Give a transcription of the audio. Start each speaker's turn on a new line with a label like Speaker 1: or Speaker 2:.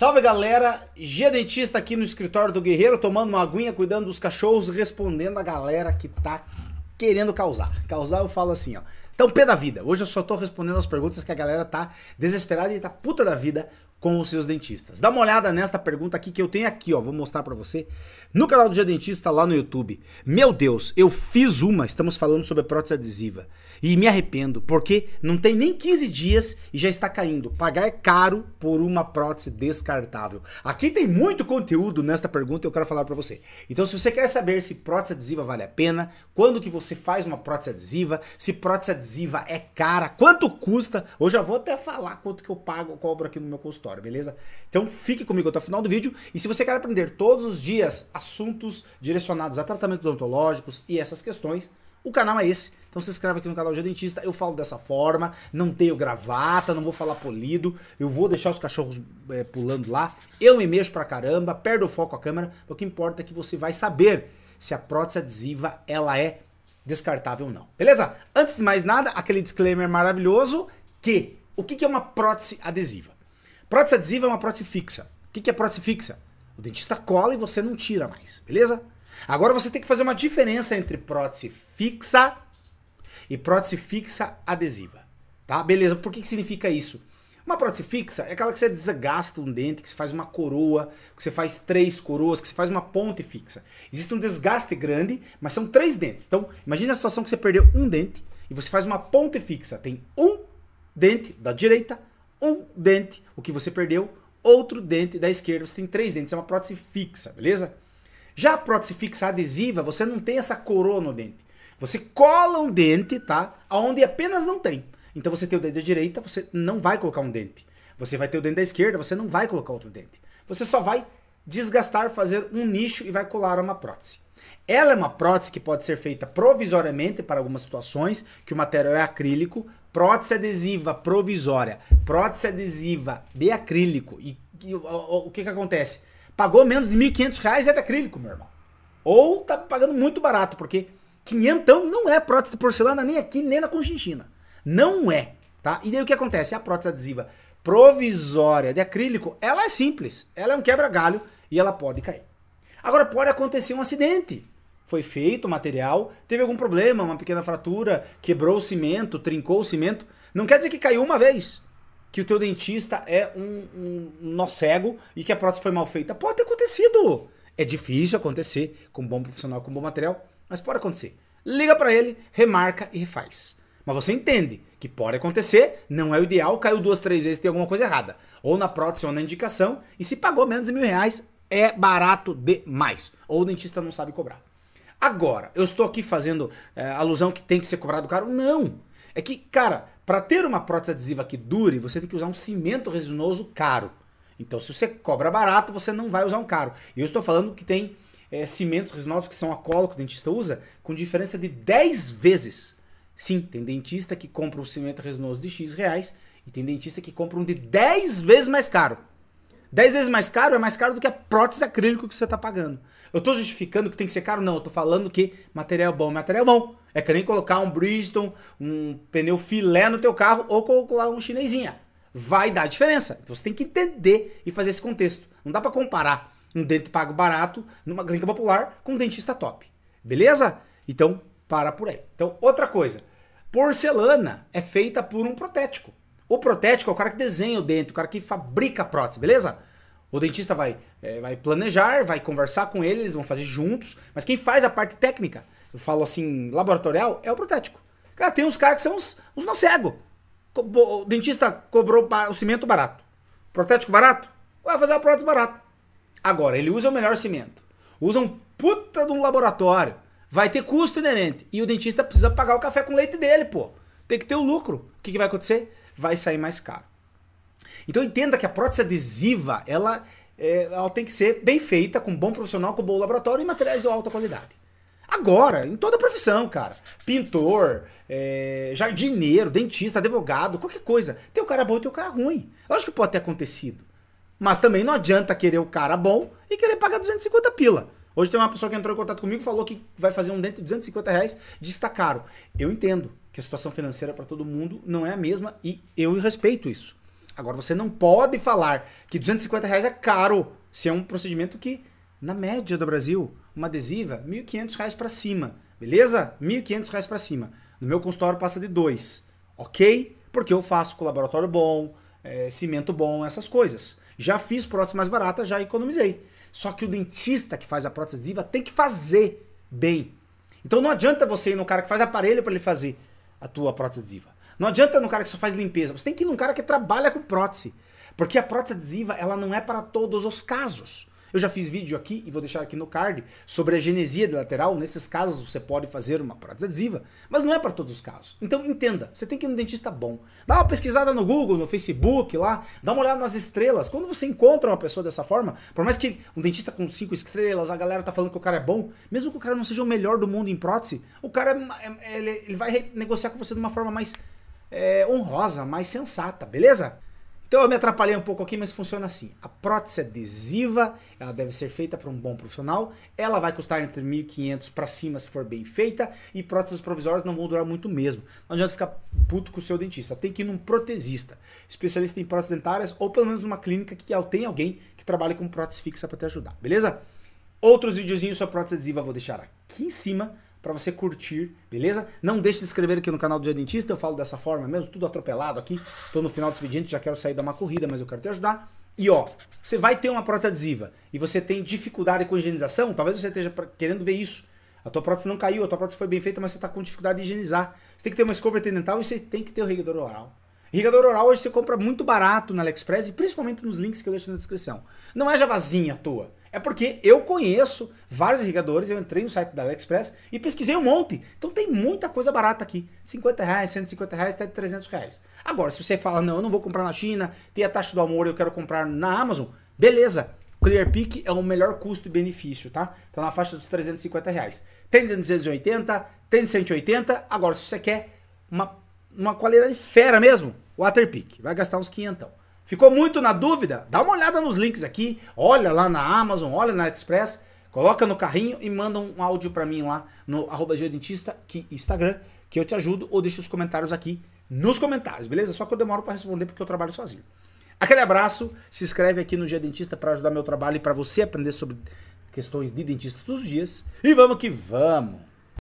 Speaker 1: Salve galera, Gia Dentista aqui no escritório do Guerreiro, tomando uma aguinha, cuidando dos cachorros, respondendo a galera que tá querendo causar. Causar eu falo assim, ó. Então, pé da vida. Hoje eu só tô respondendo as perguntas que a galera tá desesperada e tá puta da vida com os seus dentistas. Dá uma olhada nesta pergunta aqui que eu tenho aqui, ó, vou mostrar para você no canal do Dia Dentista lá no YouTube. Meu Deus, eu fiz uma, estamos falando sobre prótese adesiva e me arrependo, porque não tem nem 15 dias e já está caindo. Pagar caro por uma prótese descartável. Aqui tem muito conteúdo nesta pergunta, eu quero falar para você. Então, se você quer saber se prótese adesiva vale a pena, quando que você faz uma prótese adesiva, se prótese adesiva é cara, quanto custa, eu já vou até falar quanto que eu pago, cobro aqui no meu consultório história, beleza? Então fique comigo até o final do vídeo e se você quer aprender todos os dias assuntos direcionados a tratamentos odontológicos e essas questões, o canal é esse. Então se inscreve aqui no canal de dentista, eu falo dessa forma, não tenho gravata, não vou falar polido, eu vou deixar os cachorros é, pulando lá, eu me mexo pra caramba, perdo o foco a câmera, o que importa é que você vai saber se a prótese adesiva ela é descartável ou não. Beleza? Antes de mais nada, aquele disclaimer maravilhoso que o que é uma prótese adesiva? Prótese adesiva é uma prótese fixa. O que, é prótese fixa? O dentista cola e você não tira mais, beleza? Agora você tem que fazer uma diferença entre prótese fixa e prótese fixa adesiva. Tá? Beleza, por que, que significa isso? Uma prótese fixa é aquela que você desgasta um dente, que você faz uma coroa, que você faz três coroas, que você faz uma ponte fixa. Existe um desgaste grande, mas são três dentes. Então, imagine a situação que você perdeu um dente e você faz uma ponte fixa. Tem um dente da direita, um dente, o que você perdeu, outro dente da esquerda. Você tem três dentes, é uma prótese fixa, beleza? Já a prótese fixa adesiva, você não tem essa coroa no dente. Você cola um dente, tá? Aonde apenas não tem. Então você tem o dente da direita, você não vai colocar um dente. Você vai ter o dente da esquerda, você não vai colocar outro dente. Você só vai desgastar, fazer um nicho e vai colar uma prótese. Ela é uma prótese que pode ser feita provisoriamente para algumas situações, que o material é acrílico, prótese adesiva provisória, prótese adesiva de acrílico. E, e o, o, que que acontece? Pagou menos de R$ reais é de acrílico, meu irmão. Ou tá pagando muito barato, porque quinhentão não é prótese de porcelana nem aqui, nem na Conchinchina. Não é, tá? E daí o que acontece? A prótese adesiva provisória de acrílico, ela é simples. Ela é um quebra-galho e ela pode cair. Agora pode acontecer um acidente foi feito o material, teve algum problema, uma pequena fratura, quebrou o cimento, trincou o cimento. Não quer dizer que caiu uma vez, que o teu dentista é um, um nó cego e que a prótese foi mal feita. Pode ter acontecido. É difícil acontecer com um bom profissional, com um bom material, mas pode acontecer. Liga para ele, remarca e refaz. Mas você entende que pode acontecer, não é o ideal, caiu duas, três vezes, tem alguma coisa errada. Ou na prótese ou na indicação, e se pagou menos de mil reais, é barato demais. Ou o dentista não sabe cobrar. Agora, eu estou aqui fazendo é, alusão que tem que ser cobrado caro? Não. É que, cara, para ter uma prótese adesiva que dure, você tem que usar um cimento resinoso caro. Então, se você cobra barato, você não vai usar um caro. E eu estou falando que tem é, cimentos resinosos que são a cola que o dentista usa, com diferença de 10 vezes. Sim, tem dentista que compra um cimento resinoso de X reais e tem dentista que compra um de 10 vezes mais caro. 10 vezes mais caro é mais caro do que a prótese acrílico que você está pagando. Eu estou justificando que tem que ser caro? Não, eu estou falando que material bom, é material bom. É que nem colocar um Bridgestone, um pneu filé no teu carro ou colocar um chinesinha. Vai dar diferença. Então você tem que entender e fazer esse contexto. Não dá para comparar um dente pago barato numa clínica popular com um dentista top. Beleza? Então para por aí. Então outra coisa, porcelana é feita por um protético. O protético é o cara que desenha o dente, o cara que fabrica a prótese, beleza? O dentista vai, é, vai planejar, vai conversar com ele, eles vão fazer juntos, mas quem faz a parte técnica, eu falo assim, laboratorial, é o protético. Cara, tem uns caras que são os, os não cego. O dentista cobrou o cimento barato. Protético barato? Vai fazer a prótese barata. Agora, ele usa o melhor cimento. Usa um puta de um laboratório. Vai ter custo inerente. E o dentista precisa pagar o café com leite dele, pô. Tem que ter o lucro. O que, que vai acontecer? vai sair mais caro. Então entenda que a prótese adesiva, ela, é, ela tem que ser bem feita, com um bom profissional, com um bom laboratório e materiais de alta qualidade. Agora, em toda profissão, cara. Pintor, é, jardineiro, dentista, advogado, qualquer coisa. Tem o cara bom e tem o cara ruim. Lógico que pode ter acontecido. Mas também não adianta querer o cara bom e querer pagar 250 pila. Hoje tem uma pessoa que entrou em contato comigo e falou que vai fazer um dentro de 250 reais, diz que está caro. Eu entendo que a situação financeira para todo mundo não é a mesma e eu respeito isso. Agora, você não pode falar que 250 reais é caro se é um procedimento que, na média do Brasil, uma adesiva, 1.500 reais para cima. Beleza? 1.500 reais para cima. No meu consultório passa de dois, Ok? Porque eu faço com laboratório bom, é, cimento bom, essas coisas. Já fiz prótese mais barata, já economizei. Só que o dentista que faz a prótese adesiva tem que fazer bem. Então não adianta você ir no cara que faz aparelho para ele fazer a tua prótese adesiva. Não adianta no cara que só faz limpeza. Você tem que ir num cara que trabalha com prótese. Porque a prótese adesiva, ela não é para todos os casos. Eu já fiz vídeo aqui e vou deixar aqui no card sobre a genesia lateral. Nesses casos você pode fazer uma prótese adesiva, mas não é para todos os casos. Então entenda, você tem que ir no dentista bom. Dá uma pesquisada no Google, no Facebook lá, dá uma olhada nas estrelas. Quando você encontra uma pessoa dessa forma, por mais que um dentista com cinco estrelas, a galera tá falando que o cara é bom, mesmo que o cara não seja o melhor do mundo em prótese, o cara é é, ele, vai negociar com você de uma forma mais é, honrosa, mais sensata, beleza? Então eu me atrapalhei um pouco aqui, mas funciona assim. A prótese adesiva, ela deve ser feita por um bom profissional. Ela vai custar entre 1.500 para cima se for bem feita. E próteses provisórias não vão durar muito mesmo. Não adianta ficar puto com o seu dentista. Tem que ir num protesista, especialista em próteses dentárias ou pelo menos numa clínica que tem alguém que trabalhe com prótese fixa para te ajudar, beleza? Outros videozinhos sobre prótese adesiva vou deixar aqui em cima para você curtir, beleza? Não deixe de se inscrever aqui no canal do Dia Dentista, eu falo dessa forma mesmo, tudo atropelado aqui. Tô no final do expediente, já quero sair dar uma corrida, mas eu quero te ajudar. E ó, você vai ter uma prótese adesiva e você tem dificuldade com higienização, talvez você esteja querendo ver isso. A tua prótese não caiu, a tua prótese foi bem feita, mas você está com dificuldade de higienizar. Você tem que ter uma escova dental e você tem que ter o irrigador oral. Irrigador oral hoje você compra muito barato na AliExpress e principalmente nos links que eu deixo na descrição. Não é javazinha à toa. É porque eu conheço vários irrigadores, eu entrei no site da AliExpress e pesquisei um monte. Então tem muita coisa barata aqui. 50 reais, 150 reais, até 300 reais. Agora, se você fala, não, eu não vou comprar na China, tem a taxa do amor, eu quero comprar na Amazon, beleza. ClearPick é o melhor custo-benefício, e tá? Tá na faixa dos 350 reais. Tem de 280, tem de 180. Agora, se você quer uma, uma qualidade fera mesmo, Waterpik, vai gastar uns 500. Ficou muito na dúvida? Dá uma olhada nos links aqui, olha lá na Amazon, olha na Express, coloca no carrinho e manda um áudio para mim lá no arroba geodentista, que Instagram, que eu te ajudo, ou deixa os comentários aqui nos comentários, beleza? Só que eu demoro para responder porque eu trabalho sozinho. Aquele abraço, se inscreve aqui no Dia Dentista para ajudar meu trabalho e para você aprender sobre questões de dentista todos os dias. E vamos que vamos!